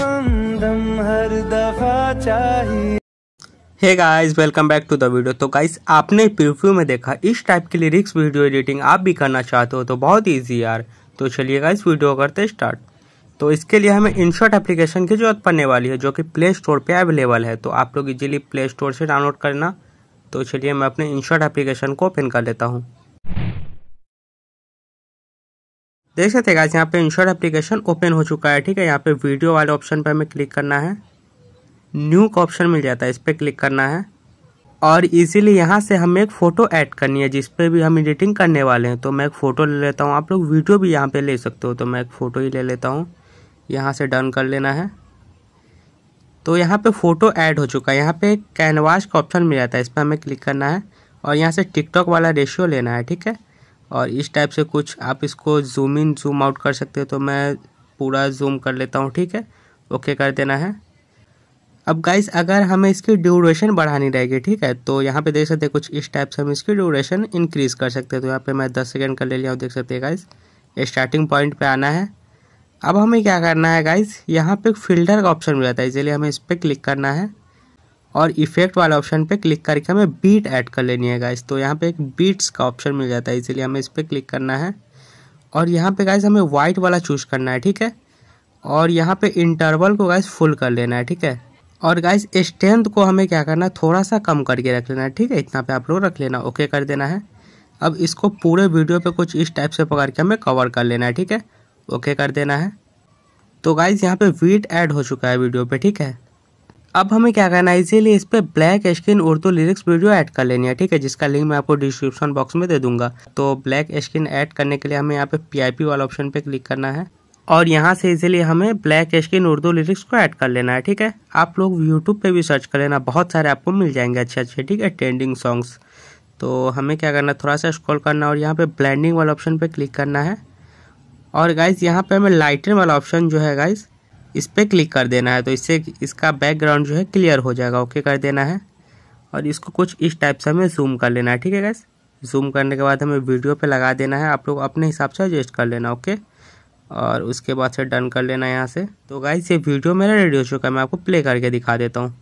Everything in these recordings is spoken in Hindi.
हमदम हर दफा चाहिए hey guys welcome back to the video तो गाइस आपने प्रीव्यू में देखा इस टाइप की लिरिक्स वीडियो एडिटिंग आप भी करना चाहते हो तो बहुत ईजी यार तो चलिए गाइस वीडियो करते स्टार्ट तो इसके लिए हमें इनशॉट एप्लीकेशन की जरूरत पड़ने वाली है जो कि प्ले स्टोर पे अवेलेबल है तो आप लोग इजीली प्ले स्टोर से डाउनलोड करना तो चलिए मैं अपने इनशॉट एप्लीकेशन को ओपन कर लेता हूँ देख सकते हैं गाइस यहाँ पे इंश्योर एप्लीकेशन ओपन हो चुका है ठीक है यहाँ पे वीडियो वाले ऑप्शन पर हमें क्लिक करना है न्यू का ऑप्शन मिल जाता है इस पर क्लिक करना है और इजीली यहाँ से हमें एक फ़ोटो ऐड करनी है जिस पर भी हम एडिटिंग करने वाले हैं तो मैं एक फ़ोटो ले लेता हूँ आप लोग वीडियो भी यहाँ पे ले सकते हो तो मैं एक फ़ोटो ही ले लेता हूँ यहाँ से डन कर लेना है तो यहाँ पे फ़ोटो ऐड हो चुका है यहाँ पे कैनवास का ऑप्शन मिल जाता है इस पर हमें क्लिक करना है और यहाँ से टिकटॉक वाला रेशियो लेना है ठीक है और इस टाइप से कुछ आप इसको जूम इन जूम आउट कर सकते हो तो मैं पूरा जूम कर लेता हूँ ठीक है ओके कर देना है अब गाइस अगर हमें इसकी ड्यूरेशन बढ़ानी रहेगी ठीक है तो यहाँ पे देख सकते हैं कुछ इस टाइप से हम इसकी ड्यूरेशन इंक्रीज़ कर सकते हैं तो यहाँ पे मैं 10 सेकंड कर ले लिया हूँ देख सकते हैं गाइस स्टार्टिंग पॉइंट पे आना है अब हमें क्या करना है गाइस यहाँ पे फिल्टर का ऑप्शन मिल जाता है इसीलिए हमें इस पर क्लिक करना है और इफेक्ट वाला ऑप्शन पे क्लिक करके हमें बीट ऐड कर लेनी है गाइस तो यहाँ पे एक बीट्स का ऑप्शन मिल जाता है इसीलिए हमें इस पर क्लिक करना है और यहाँ पे गाइस हमें वाइट वाला चूज़ करना है ठीक है और यहाँ पे इंटरवल को गाइस फुल कर लेना है ठीक है और गाइस स्ट्रेंथ को हमें क्या करना है थोड़ा सा कम करके रख लेना है ठीक है इतना पे आप लोग रख लेना ओके कर देना है अब इसको पूरे वीडियो पर कुछ इस टाइप से पकड़ के हमें कवर कर लेना है ठीक है ओके कर देना है तो गाइज़ यहाँ पर वीट ऐड हो चुका है वीडियो पर ठीक है अब हमें क्या करना है इसीलिए इस पर black skin Urdu lyrics video add कर लेनी है ठीक है जिसका लिंक मैं आपको डिस्क्रिप्शन बॉक्स में दे दूंगा तो ब्लैक स्किन ऐड करने के लिए हमें यहाँ पे पीआईपी वाला ऑप्शन पे क्लिक करना है और यहाँ से इसीलिए हमें ब्लैक स्किन उर्दू लिरिक्स को ऐड कर लेना है ठीक है आप लोग यूट्यूब पर भी सर्च कर लेना बहुत सारे आपको मिल जाएंगे अच्छे अच्छे ठीक है ट्रेंडिंग सॉन्ग्स तो हमें क्या करना है थोड़ा सा स्क्रॉल करना और यहाँ पे ब्लैंडिंग वाला ऑप्शन पर क्लिक करना है और गाइज यहाँ पर हमें लाइटर वाला ऑप्शन जो है गाइज इस पर क्लिक कर देना है तो इससे इसका बैकग्राउंड जो है क्लियर हो जाएगा ओके कर देना है और इसको कुछ इस टाइप से हमें जूम कर लेना है ठीक है गैस जूम करने के बाद हमें वीडियो पे लगा देना है आप लोग अपने हिसाब से एडजस्ट कर लेना ओके और उसके बाद से डन कर लेना है यहाँ से तो गाइस ये वीडियो मेरा रेडी हो चुका है मैं आपको प्ले करके दिखा देता हूँ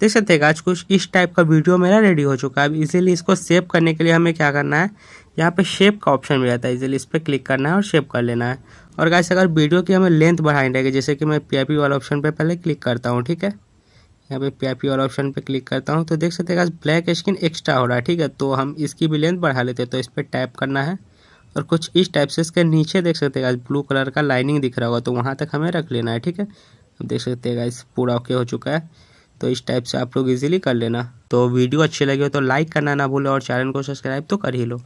देख सकते हैं आज कुछ इस टाइप का वीडियो मेरा रेडी हो चुका है अब इसीलिए इसको सेव करने के लिए हमें क्या करना है यहाँ पे शेप का ऑप्शन भी रहता है इसलिए इस पर क्लिक करना है और शेप कर लेना है और गाइस अगर वीडियो की हमें लेंथ बढ़ानी रहेगी जैसे कि मैं पी वाला ऑप्शन पर पहले क्लिक करता हूँ ठीक है यहाँ पे पी वाला ऑप्शन पर क्लिक करता हूँ तो देख सकते हैं ब्लैक स्किन एक्स्ट्रा हो रहा है ठीक है तो हम इसकी भी लेंथ बढ़ा लेते हैं तो इस पर टैप करना है और कुछ इस टाइप से इसके नीचे देख सकते हैं ब्लू कलर का लाइनिंग दिख रहा होगा तो वहाँ तक हमें रख लेना है ठीक है देख सकते हैं इस पूरा ओके हो चुका है तो इस टाइप से आप लोग इजीली कर लेना तो वीडियो अच्छी लगी हो तो लाइक करना ना भूलो और चैनल को सब्सक्राइब तो कर ही लो